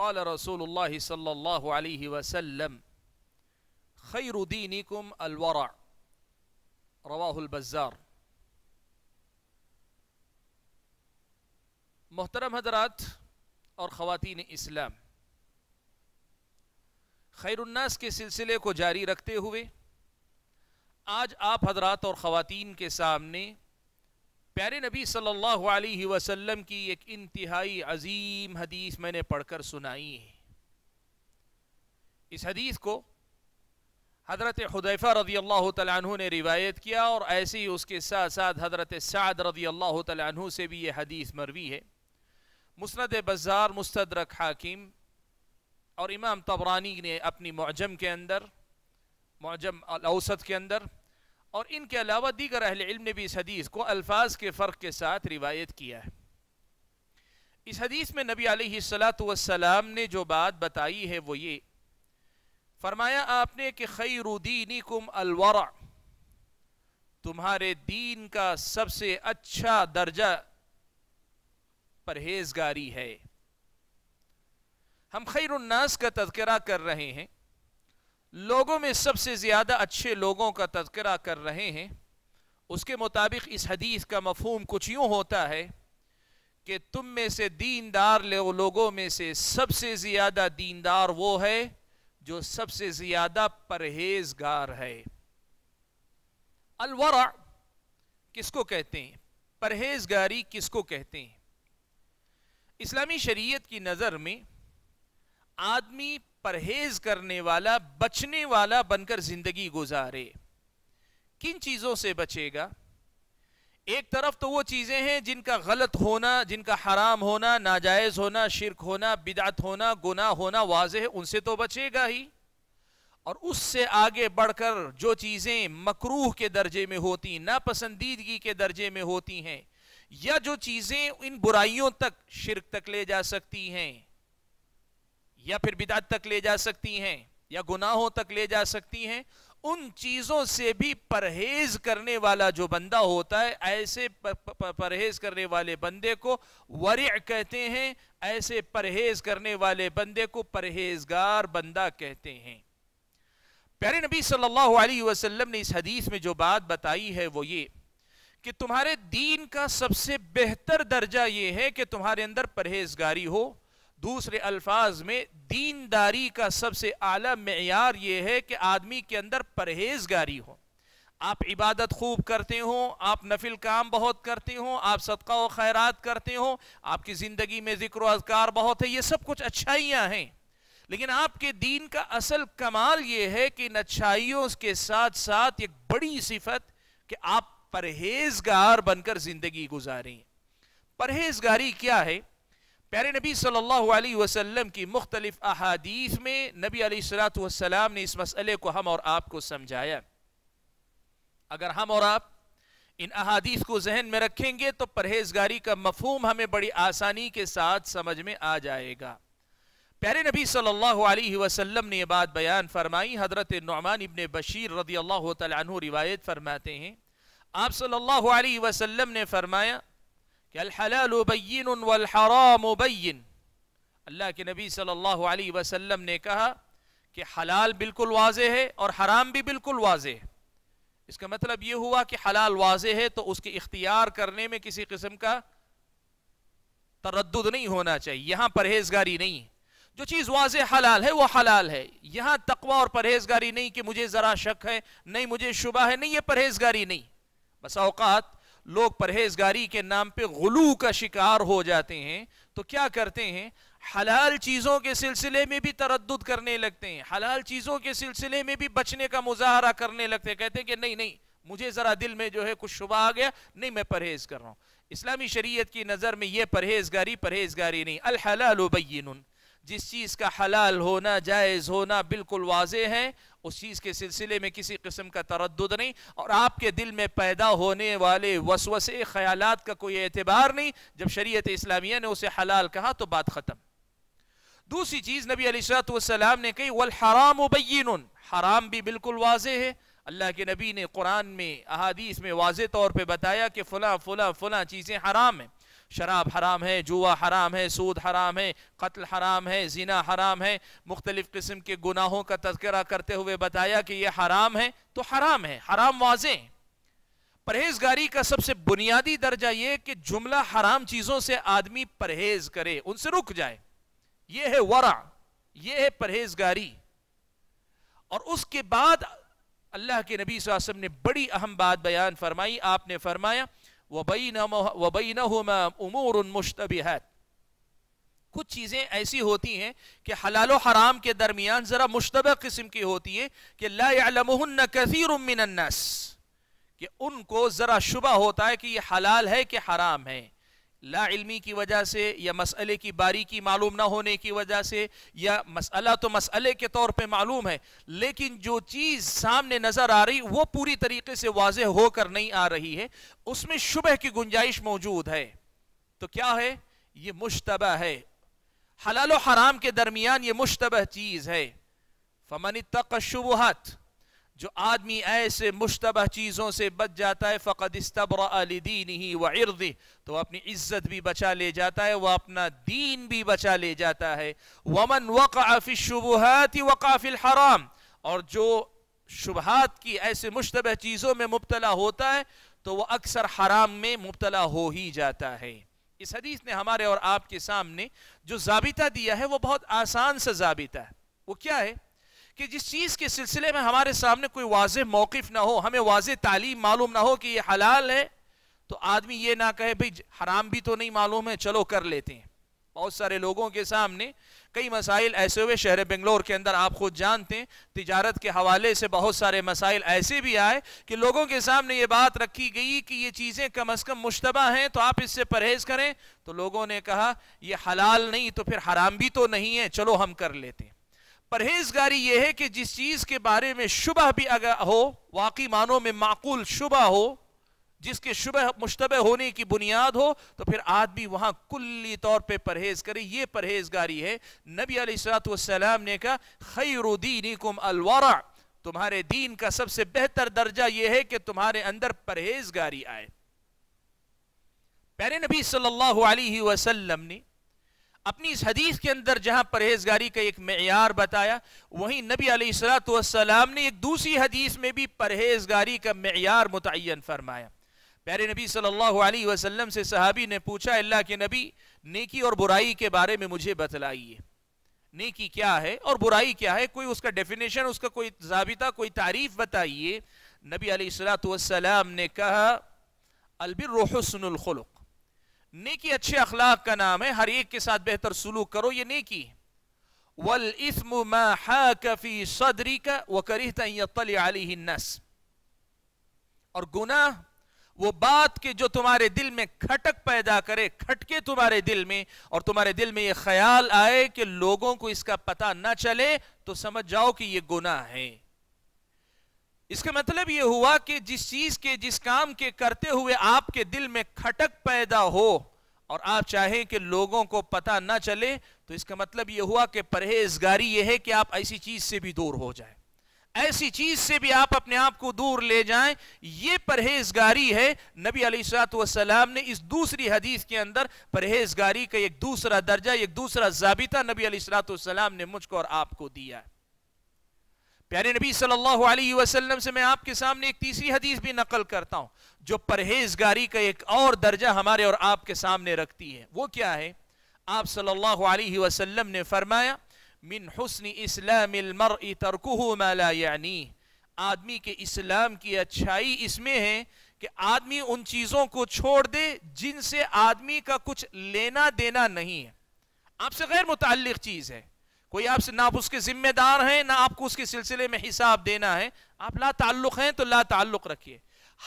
قال رسول الله صلى الله عليه وسلم خير دينكم الورع رواه البزار मोहतरम हजरात और ख़वान इस्लाम खैरन्नास के सिलसिले को जारी रखते हुए आज आप हजरात और ख़वान के सामने प्यारे नबी सल्लल्लाहु अलैहि वसल्लम की एक इंतहाई अजीम हदीस मैंने पढ़कर सुनाई है इस हदीस को हज़रत हदैफ़ा रजी अल्लाह तु ने रिवायत किया और ऐसे ही उसके साथ साथ हज़रत साद रजी अल्लाह तु से भी यह हदीस मरवी है मुस्रद बज़ार मुस्तरक हाकिम और इमाम तबरानी ने अपनी मौजम के अंदर मौजम औसत के अंदर और इनके अलावा दीगर अहल इल्म ने भी इस हदीस को अल्फाज के फ़र्क के साथ रिवायत किया है इस हदीस में नबी आलतम ने जो बात बताई है वो ये फरमाया आपने कि खैरुद्दीनी कुम अलवरा तुम्हारे दीन का सबसे अच्छा दर्जा परहेजगारी है हम खैरनास का तस्करा कर रहे हैं लोगों में सबसे ज़्यादा अच्छे लोगों का तस्करा कर रहे हैं उसके मुताबिक इस हदीस का मफहम कुछ यूं होता है कि तुम में से दीनदार लोगों में से सबसे ज़्यादा दीनदार वो है जो सबसे ज़्यादा परहेजगार है अलवरा किसको कहते हैं परहेजगारी किसको कहते हैं इस्लामी शरीयत की नज़र में आदमी परहेज करने वाला बचने वाला बनकर जिंदगी गुजारे किन चीजों से बचेगा एक तरफ तो वो चीज़ें हैं जिनका गलत होना जिनका हराम होना नाजायज़ होना शिरक होना बिदात होना गुना होना वाज है उनसे तो बचेगा ही और उससे आगे बढ़कर जो चीज़ें मकरूह के दर्जे में होती नापसंदीदगी के दर्जे में होती हैं या जो चीज़ें इन बुराइयों तक शिरक तक ले जा सकती हैं या फिर बिदात तक ले जा सकती हैं या गुनाहों तक ले जा सकती हैं उन चीज़ों से भी परहेज करने वाला जो बंदा होता है ऐसे परहेज करने वाले बंदे को वरि कहते हैं ऐसे परहेज करने वाले बंदे को परहेजगार बंदा कहते हैं प्यारे नबी सल्लल्लाहु अलैहि वसल्लम ने इस हदीस में जो बात बताई है वो ये कि तुम्हारे दीन का सबसे बेहतर दर्जा ये है कि तुम्हारे अंदर परहेजगारी हो दूसरे अल्फाज में दीनदारी का सबसे आला मैार ये है कि आदमी के अंदर परहेजगारी हो आप इबादत खूब करते हो आप नफिल काम बहुत करते हो आप सदका व खैरात करते हो आपकी ज़िंदगी में ज़िक्र अजगार बहुत है ये सब कुछ अच्छाइयाँ हैं लेकिन आपके दीन का असल कमाल ये है कि इन अच्छाइयों के साथ साथ एक बड़ी सिफत कि आप परहेजगार बनकर ज़िंदगी गुजारें परहेजगारी क्या है प्यारे नबी सल्लल्लाहु अलैहि वसल्लम की मुख्तलिफ अहादीस में नबी अलैहिस्सलाम ने इस मसले को हम और आपको समझाया अगर हम और आप इन अहादीस को जहन में रखेंगे तो परहेजगारी का मफहम हमें बड़ी आसानी के साथ समझ में आ जाएगा प्यारे नबी सल्लल्लाहु अलैहि वसल्लम ने यह बात बयान फरमाई हजरत नुमान इबन बशीर रदी अल्लाह तु रिवायत फरमाते हैं आप सल्लल्लाहु अलैहि वसल्लम ने फरमाया कि अलहलाल बैन वलहराम बैन अल्लाह के नबी सल्लल्लाहु अलैहि वसल्लम ने कहा कि हलाल बिल्कुल वाज है और हराम भी बिल्कुल वाज है इसका मतलब ये हुआ कि हलाल वाज है तो उसके इख्तियार करने में किसी किस्म का तरद नहीं होना चाहिए यहाँ परहेजगारी नहीं जो चीज़ वाज हलाल है वो हलाल है यहाँ तकवा और परहेजगारी नहीं कि मुझे ज़रा शक है नहीं मुझे शुबा है नहीं ये परहेजगारी नहीं बस औकात लोग परहेजगारी के नाम पे गलू का शिकार हो जाते हैं तो क्या करते हैं हलाल चीज़ों के सिलसिले में भी तरद करने लगते हैं हलाल चीज़ों के सिलसिले में भी बचने का मुजाहरा करने लगते हैं कहते हैं कि नहीं नहीं मुझे ज़रा दिल में जो है कुछ शुबा आ गया नहीं मैं परहेज़ कर रहा हूँ इस्लामी शरीयत की नज़र में यह परहेजगारी परहेजगारी नहीं अलहलाबैन जिस चीज़ का हलाल होना जायज़ होना बिल्कुल वाज है उस चीज़ के सिलसिले में किसी किस्म का तरद नहीं और आपके दिल में पैदा होने वाले वसवसे ख्यालात का कोई एतबार नहीं जब शरीत इस्लामिया ने उसे हलाल कहा तो बात ख़त्म दूसरी चीज़ नबी अलीसलाम ने कही वल हराम उबैन हराम भी बिल्कुल वाज है अल्लाह के नबी ने कुरान में अहादीस में वाज तौर पर बताया कि फ़लाँ फ़लाँ फ़लाँ चीज़ें हराम हैं शराब हराम है जुआ हराम है सूद हराम है कत्ल हराम है जीना हराम है मुख्तलिफ़ किस्म के गुनाहों का तस्करा करते हुए बताया कि यह हराम है तो हराम है हराम वाजे परहेजगारी का सबसे बुनियादी दर्जा यह कि जुमला हराम चीज़ों से आदमी परहेज करे उनसे रुक जाए यह है वरा यह है परहेजगारी और उसके बाद अल्लाह के नबी वसम ने बड़ी अहम बात बयान फरमाई आपने फरमाया वबई न मुश्तबिहत कुछ चीज़ें ऐसी होती हैं कि हलाल हराम के दरमियान ज़रा मुशतबा किस्म की होती है कि लामहन कसीर मिनन्नस कि उनको ज़रा शुबा होता है कि ये हलाल है कि हराम है लाइलमी की वजह से या मसले की बारीकी मालूम ना होने की वजह से या मसला तो मसले के तौर पे मालूम है लेकिन जो चीज़ सामने नज़र आ रही वो पूरी तरीके से वाज होकर नहीं आ रही है उसमें शुबह की गुंजाइश मौजूद है तो क्या है ये मुशतबा है हलाल हराम के दरमियान ये मुशतबा चीज़ है फमन तक शुबहत जो आदमी ऐसे मुशतबा चीज़ों से बच जाता है फ़कत इस्तबरदीन ही व इर्द तो अपनी इज्जत भी बचा ले जाता है वह अपना दीन भी बचा ले जाता है वमन वक़ाफ़ी शुबहत वक़ाफ़िल हराम और जो शुबहत की ऐसे मुशतबह चीज़ों में मुबतला होता है तो वह अक्सर हराम में मुबतला हो ही जाता है इस हदीस ने हमारे और आपके सामने जो जाबिता दिया है वह बहुत आसान सा जाबिता है वो क्या है कि जिस चीज़ के सिलसिले में हमारे सामने कोई वाज मौकफ ना हो हमें वाज तालीम मालूम ना हो कि ये हलाल है तो आदमी ये ना कहे भाई हराम भी तो नहीं मालूम है चलो कर लेते हैं बहुत सारे लोगों के सामने कई मसाइल ऐसे हुए शहर बेंगलोर के अंदर आप खुद जानते हैं तिजारत के हवाले से बहुत सारे मसाइल ऐसे भी आए कि लोगों के सामने ये बात रखी गई कि ये चीज़ें कम अज़ कम मुशतबा हैं तो आप इससे परहेज़ करें तो लोगों ने कहा यह हलाल नहीं तो फिर हराम भी तो नहीं है चलो हम कर लेते हैं परहेजगारी यह है कि जिस चीज के बारे में शुबह भी अगर हो वाकई मानों में माकूल शुबह हो जिसके शुबह मुशतब होने की बुनियाद हो तो फिर आदमी वहां कुल्ली तौर पे परहेज करे ये परहेजगारी है नबी अलीसलाम ने कहा खैरुद्दीनी कुम अलवारा तुम्हारे दीन का सबसे बेहतर दर्जा यह है कि तुम्हारे अंदर परहेजगारी आए पैर नबी सल्लल्लाहु अलैहि वसल्लम ने अपनी इस हदीस के अंदर जहां परहेजगारी का एक मैार बताया वहीं नबी सलाम ने एक दूसरी हदीस में भी परहेजगारी का मैार मुतन फरमाया प्यारे नबी सल्लल्लाहु अलैहि वसल्लम से सहाबी ने पूछा अल्लाह के नबी नेकी और बुराई के बारे में मुझे बतलाइए नेकी क्या है और बुराई क्या है कोई उसका डेफिनेशन उसका कोई जाबिता कोई तारीफ बताइए नबी सलाम ने कहा अलबिर हसनुलखलुक नेकी अच्छे अखलाक का नाम है हर एक के साथ बेहतर सुलूक करो ये नेकी वल इसम कफी सदरी का व नस और गुनाह वो बात के जो तुम्हारे दिल में खटक पैदा करे खटके तुम्हारे दिल में और तुम्हारे दिल में ये ख्याल आए कि लोगों को इसका पता ना चले तो समझ जाओ कि ये गुनाह है इसका मतलब यह हुआ कि जिस चीज के जिस काम के करते हुए आपके दिल में खटक पैदा हो और आप चाहें कि लोगों को पता ना चले तो इसका मतलब यह हुआ कि परहेजगारी यह है कि आप ऐसी चीज से भी दूर हो जाए ऐसी चीज से भी आप अपने आप को दूर ले जाएं ये परहेजगारी है नबी अलीसलाम ने इस दूसरी हदीस के अंदर परहेजगारी का एक दूसरा दर्जा एक दूसरा जाबिता नबी अलीसलाम ने मुझको और आपको दिया है प्यारे नबी सल्लल्लाहु अलैहि वसल्लम से मैं आपके सामने एक तीसरी हदीस भी नकल करता हूं जो परहेजगारी का एक और दर्जा हमारे और आपके सामने रखती है वो क्या है आप सल्लल्लाहु अलैहि वसल्लम ने फरमाया मिन हुस्न इस्लाम यानी आदमी के इस्लाम की अच्छाई इसमें है कि आदमी उन चीज़ों को छोड़ दे जिनसे आदमी का कुछ लेना देना नहीं है आपसे गैर मुतल चीज़ है कोई आपसे ना आप उसके जिम्मेदार हैं ना आपको उसके सिलसिले में हिसाब देना है आप ला ताल्लुक हैं तो ला ताल्लुक रखिए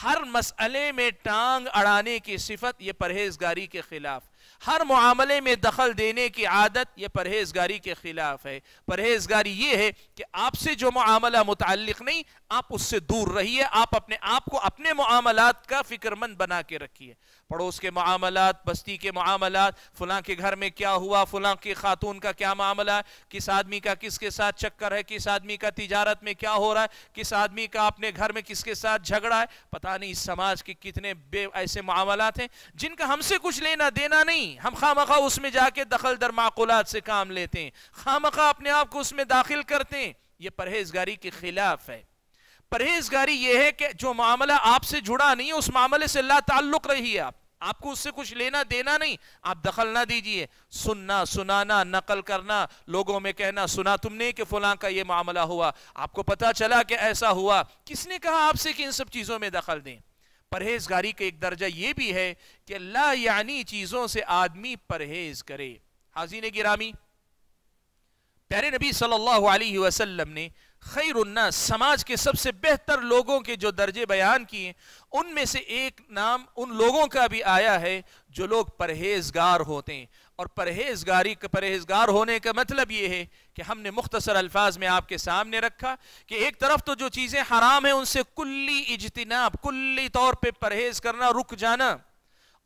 हर मसले में टांग अड़ाने की सिफत यह परहेजगारी के खिलाफ हर मामले में दखल देने की आदत यह परहेजगारी के खिलाफ है परहेजगारी यह है कि आपसे जो मामला मुतल नहीं आप उससे दूर रहिए आप अपने आप को अपने मामलात का फिक्रमंद बना के रखिए पड़ोस के मामलात बस्ती के मामलात फलां के घर में क्या हुआ फलां की खातून का क्या मामला किस आदमी का किसके साथ चक्कर है किस आदमी का तिजारत में क्या हो रहा है किस आदमी का अपने घर में किसके साथ झगड़ा है पता नहीं इस समाज के कितने बे ऐसे मामलात हैं जिनका हमसे कुछ लेना देना नहीं हम खाम खा उसमें जाके दखल दर माकूलात से काम लेते हैं खाम खा अपने आप को उसमें दाखिल करते हैं ये परहेजगारी के खिलाफ है परहेजगारी यह है कि जो मामला आपसे जुड़ा नहीं है उस मामले से ला ताल्लुक रही है आप आपको उससे कुछ लेना देना नहीं आप दखल ना दीजिए सुनना सुनाना नकल करना लोगों में कहना सुना तुमने कि फलां का ये मामला हुआ आपको पता चला कि ऐसा हुआ किसने कहा आपसे कि इन सब चीज़ों में दखल दें परहेजगारी का एक दर्जा यह भी है कि ला यानी चीज़ों से आदमी परहेज करे हाजी ने गिरामी प्यारे नबी सल्लल्लाहु अलैहि वसल्लम ने खैरन्ना समाज के सबसे बेहतर लोगों के जो दर्जे बयान किए उनमें से एक नाम उन लोगों का भी आया है जो लोग परहेजगार होते हैं और परहेजगारी का परहेजगार होने का मतलब ये है कि हमने मुख्तसर अल्फाज में आपके सामने रखा कि एक तरफ तो जो चीज़ें हराम हैं उनसे कुल्ली इजतनाब कुल्ली तौर पर परहेज करना रुक जाना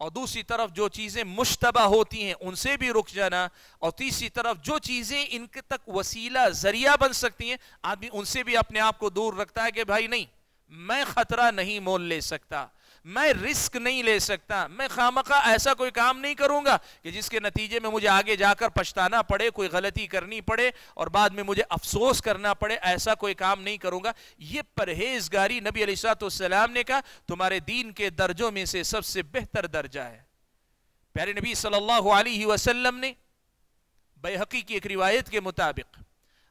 और दूसरी तरफ जो चीज़ें मुशतबा होती हैं उनसे भी रुक जाना और तीसरी तरफ जो चीज़ें इनके तक वसीला जरिया बन सकती हैं आदमी उनसे भी अपने आप को दूर रखता है कि भाई नहीं मैं ख़तरा नहीं मोल ले सकता मैं रिस्क नहीं ले सकता मैं खामखा ऐसा कोई काम नहीं करूंगा कि जिसके नतीजे में मुझे आगे जाकर पछताना पड़े कोई गलती करनी पड़े और बाद में मुझे अफसोस करना पड़े ऐसा कोई काम नहीं करूंगा यह परहेजगारी नबी अलीसलाम ने कहा तुम्हारे दीन के दर्जों में से सबसे बेहतर दर्जा है प्यारे नबी सल्लाम ने बेहकी की एक रिवायत के मुताबिक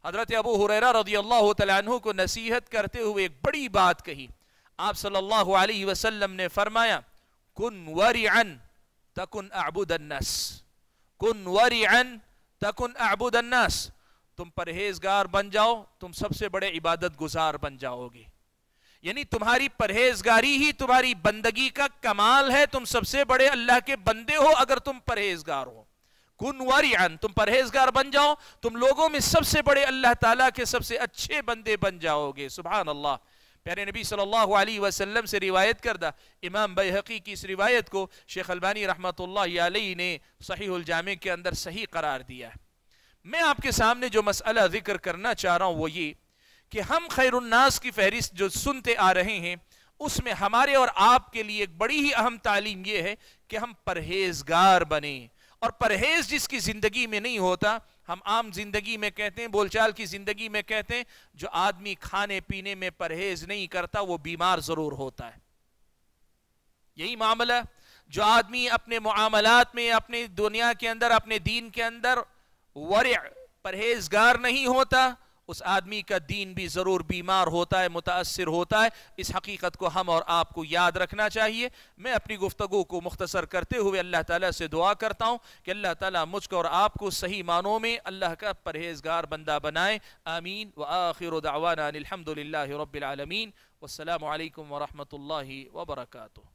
हज़रत अबू हुररा रजी अल्लाह तु को नसीहत करते हुए एक बड़ी बात कही आप सल्लल्लाहु अलैहि वसल्लम ने फरमाया कुन वरिअन तकुन कुन तकुन तुम परहेजगार बन जाओ तुम सबसे बड़े इबादत गुजार बन जाओगे यानी तुम्हारी परहेजगारी ही तुम्हारी बंदगी का कमाल है तुम सबसे बड़े अल्लाह के बंदे हो अगर तुम परहेजगार हो कुन तुम परहेजगार बन जाओ तुम लोगों में सबसे बड़े अल्लाह ताला के सबसे अच्छे बंदे बन जाओगे सुबह अल्लाह प्यारे नबी सल्लल्लाहु अलैहि वसल्लम से रिवायत करदा इमाम बैहकी की इस रिवायत को शेख अलबानी रहमत ने सही सहीजामे के अंदर सही करार दिया है मैं आपके सामने जो मसला ज़िक्र करना चाह रहा हूँ वो ये कि हम खैरनास की फहरिस्त जो सुनते आ रहे हैं उसमें हमारे और आपके लिए एक बड़ी ही अहम तालीम यह है कि हम परहेजगार बने और परहेज जिसकी जिंदगी में नहीं होता हम आम जिंदगी में कहते हैं बोलचाल की जिंदगी में कहते हैं जो आदमी खाने पीने में परहेज नहीं करता वो बीमार जरूर होता है यही मामला जो आदमी अपने मामलात में अपने दुनिया के अंदर अपने दीन के अंदर वर्य परहेजगार नहीं होता उस आदमी का दीन भी ज़रूर बीमार होता है मुतासर होता है इस हकीकत को हम और आपको याद रखना चाहिए मैं अपनी गुफ्तु को मुख्तसर करते हुए अल्लाह ताला से दुआ करता हूँ कि अल्लाह ताला मुझको और आपको सही मानों में अल्लाह का परहेजगार बंदा बनाए आमीन व आखिर दावाना अलहमदिल्ला रबालमीन वालकम वरहमल वर्का